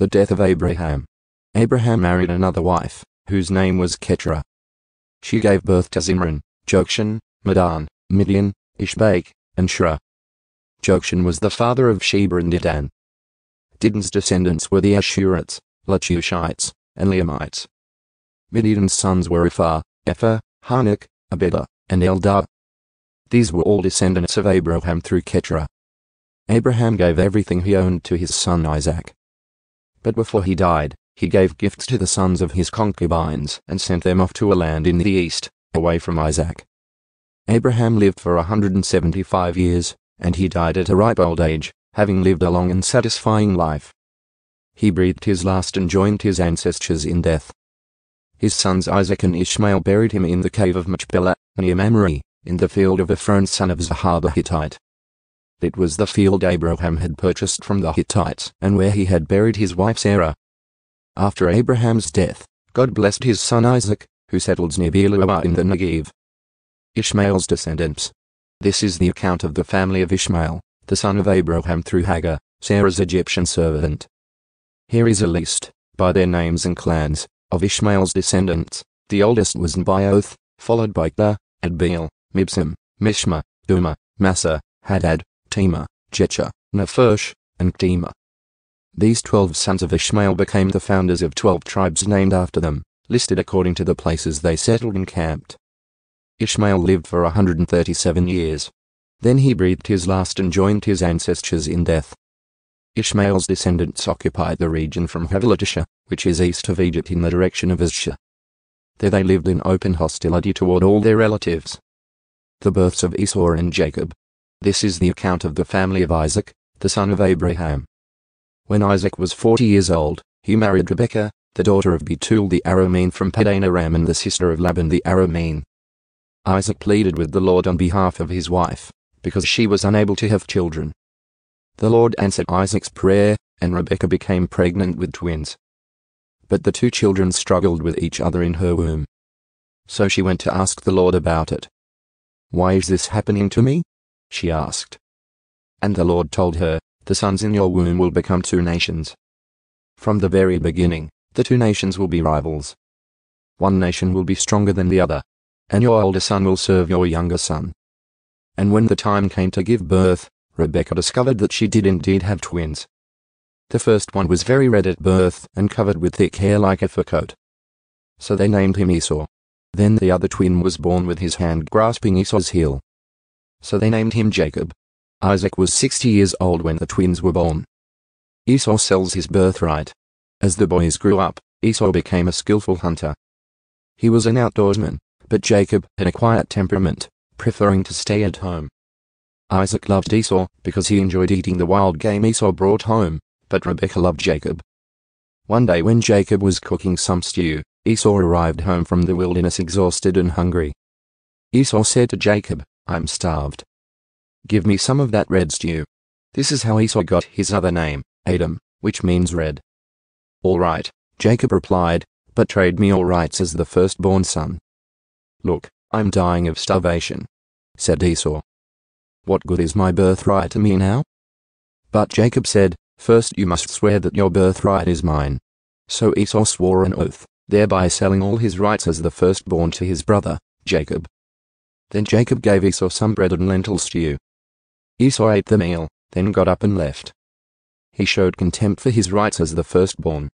The death of Abraham. Abraham married another wife, whose name was Keturah. She gave birth to Zimran, Jokshan, Madan, Midian, Ishbak, and Shra. Jokshan was the father of Sheba and Didan. Didan's descendants were the Ashurites, Latushites, and Leamites. Midian's sons were Ephah, Ephah, Hanuk, Abeda, and Eldar. These were all descendants of Abraham through Keturah. Abraham gave everything he owned to his son Isaac. But before he died, he gave gifts to the sons of his concubines and sent them off to a land in the east, away from Isaac. Abraham lived for 175 years, and he died at a ripe old age, having lived a long and satisfying life. He breathed his last and joined his ancestors in death. His sons Isaac and Ishmael buried him in the cave of Machpelah, near Mamre, in the field of Ephron son of Zahar the Hittite. It was the field Abraham had purchased from the Hittites and where he had buried his wife Sarah. After Abraham's death, God blessed his son Isaac, who settled near Beersheba in the Negev. Ishmael's descendants. This is the account of the family of Ishmael, the son of Abraham through Hagar, Sarah's Egyptian servant. Here is a list, by their names and clans, of Ishmael's descendants. The oldest was Nbioth, followed by Kla, Adbeel, Mibsam, Mishma, Duma, Massa, Hadad, Tema, Jecha, Nephersh, and Tema. These twelve sons of Ishmael became the founders of twelve tribes named after them, listed according to the places they settled and camped. Ishmael lived for 137 years. Then he breathed his last and joined his ancestors in death. Ishmael's descendants occupied the region from Havilatisha, which is east of Egypt in the direction of Izsha. There they lived in open hostility toward all their relatives. The births of Esau and Jacob, this is the account of the family of Isaac, the son of Abraham. When Isaac was forty years old, he married Rebekah, the daughter of Bethuel the Aramean from Padan Aram and the sister of Laban the Aramean. Isaac pleaded with the Lord on behalf of his wife, because she was unable to have children. The Lord answered Isaac's prayer, and Rebekah became pregnant with twins. But the two children struggled with each other in her womb. So she went to ask the Lord about it. Why is this happening to me? she asked. And the Lord told her, The sons in your womb will become two nations. From the very beginning, the two nations will be rivals. One nation will be stronger than the other. And your older son will serve your younger son. And when the time came to give birth, Rebecca discovered that she did indeed have twins. The first one was very red at birth and covered with thick hair like a fur coat. So they named him Esau. Then the other twin was born with his hand grasping Esau's heel so they named him Jacob. Isaac was 60 years old when the twins were born. Esau sells his birthright. As the boys grew up, Esau became a skillful hunter. He was an outdoorsman, but Jacob had a quiet temperament, preferring to stay at home. Isaac loved Esau because he enjoyed eating the wild game Esau brought home, but Rebekah loved Jacob. One day when Jacob was cooking some stew, Esau arrived home from the wilderness exhausted and hungry. Esau said to Jacob, I'm starved. Give me some of that red stew. This is how Esau got his other name, Adam, which means red. All right, Jacob replied, but trade me all rights as the firstborn son. Look, I'm dying of starvation, said Esau. What good is my birthright to me now? But Jacob said, First you must swear that your birthright is mine. So Esau swore an oath, thereby selling all his rights as the firstborn to his brother, Jacob, then Jacob gave Esau some bread and lentil stew. Esau ate the meal, then got up and left. He showed contempt for his rights as the firstborn.